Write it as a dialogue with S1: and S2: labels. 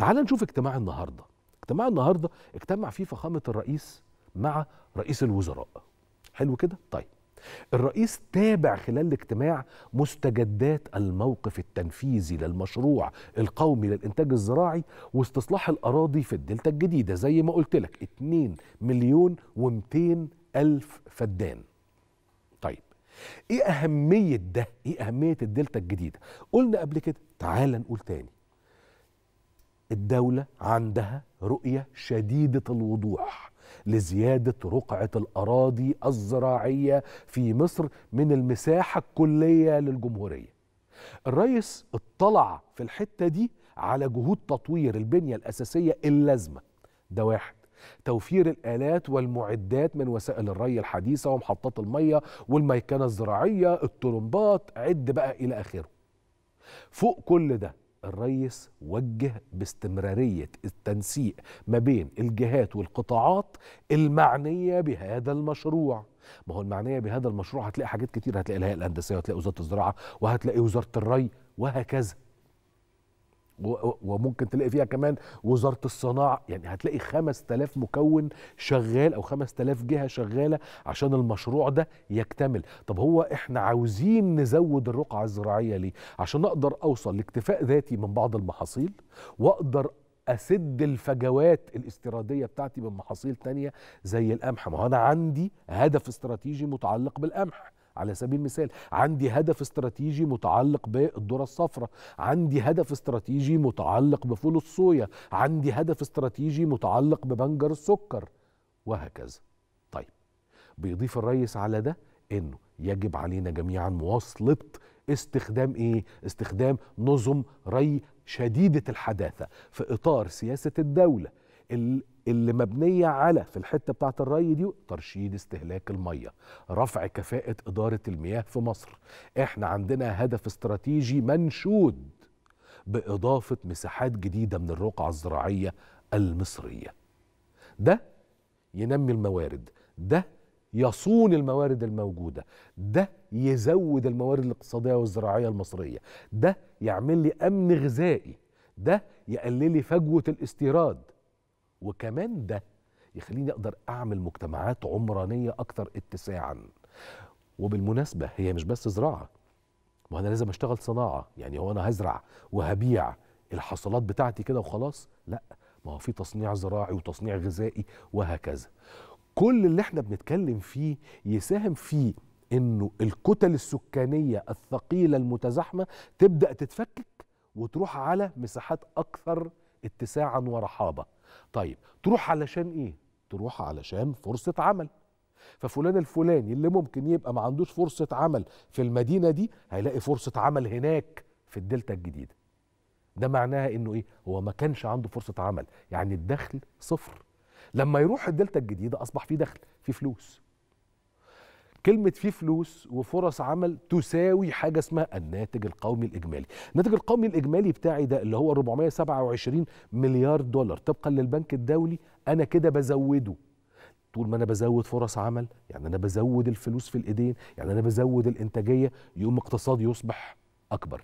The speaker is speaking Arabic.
S1: تعال نشوف اجتماع النهارده اجتماع النهارده اجتمع فيه فخامه الرئيس مع رئيس الوزراء حلو كده طيب الرئيس تابع خلال الاجتماع مستجدات الموقف التنفيذي للمشروع القومي للإنتاج الزراعي واستصلاح الأراضي في الدلتا الجديدة زي ما قلت لك 2 مليون و200 ألف فدان طيب إيه أهمية ده؟ إيه أهمية الدلتا الجديدة؟ قلنا قبل كده تعال نقول تاني الدولة عندها رؤية شديدة الوضوح لزيادة رقعة الأراضي الزراعية في مصر من المساحة الكلية للجمهورية الرئيس اطلع في الحتة دي على جهود تطوير البنية الأساسية اللازمة ده واحد توفير الآلات والمعدات من وسائل الري الحديثة ومحطات المية والميكنة الزراعية الطرمبات عد بقى إلى آخره فوق كل ده الريس وجه باستمرارية التنسيق ما بين الجهات والقطاعات المعنية بهذا المشروع ما هو المعنية بهذا المشروع هتلاقي حاجات كتير هتلاقي الهيئة الهندسية وهتلاقي وزارة الزراعة وهتلاقي وزارة الري وهكذا وممكن تلاقي فيها كمان وزاره الصناعه يعني هتلاقي 5000 مكون شغال او 5000 جهه شغاله عشان المشروع ده يكتمل طب هو احنا عاوزين نزود الرقعه الزراعيه ليه عشان اقدر اوصل لاكتفاء ذاتي من بعض المحاصيل واقدر اسد الفجوات الاستيراديه بتاعتي من محاصيل تانية زي القمح ما انا عندي هدف استراتيجي متعلق بالقمح على سبيل المثال عندي هدف استراتيجي متعلق بالذره الصفراء عندي هدف استراتيجي متعلق بفول الصويا عندي هدف استراتيجي متعلق ببنجر السكر وهكذا طيب بيضيف الرئيس على ده انه يجب علينا جميعا مواصله استخدام ايه استخدام نظم ري شديده الحداثه في اطار سياسه الدوله اللي مبنيه على في الحته بتاعه الري دي ترشيد استهلاك الميه رفع كفاءه اداره المياه في مصر احنا عندنا هدف استراتيجي منشود باضافه مساحات جديده من الرقعه الزراعيه المصريه ده ينمي الموارد ده يصون الموارد الموجوده ده يزود الموارد الاقتصاديه والزراعيه المصريه ده يعمل لي امن غذائي ده يقلل لي فجوه الاستيراد وكمان ده يخليني اقدر اعمل مجتمعات عمرانيه اكثر اتساعا وبالمناسبه هي مش بس زراعه ما انا لازم اشتغل صناعه يعني هو انا هزرع وهبيع الحصلات بتاعتي كده وخلاص لا ما هو في تصنيع زراعي وتصنيع غذائي وهكذا كل اللي احنا بنتكلم فيه يساهم فيه انه الكتل السكانيه الثقيله المتزاحمه تبدا تتفكك وتروح على مساحات اكثر اتساعا ورحابه طيب تروح علشان ايه تروح علشان فرصه عمل ففلان الفلاني اللي ممكن يبقى ما عندوش فرصه عمل في المدينه دي هيلاقي فرصه عمل هناك في الدلتا الجديده ده معناها انه ايه هو ما كانش عنده فرصه عمل يعني الدخل صفر لما يروح الدلتا الجديده اصبح في دخل في فلوس كلمه فيه فلوس وفرص عمل تساوي حاجه اسمها الناتج القومي الاجمالي الناتج القومي الاجمالي بتاعي ده اللي هو 427 مليار دولار طبقا للبنك الدولي انا كده بزوده طول ما انا بزود فرص عمل يعني انا بزود الفلوس في الايدين يعني انا بزود الانتاجيه يقوم اقتصادي يصبح اكبر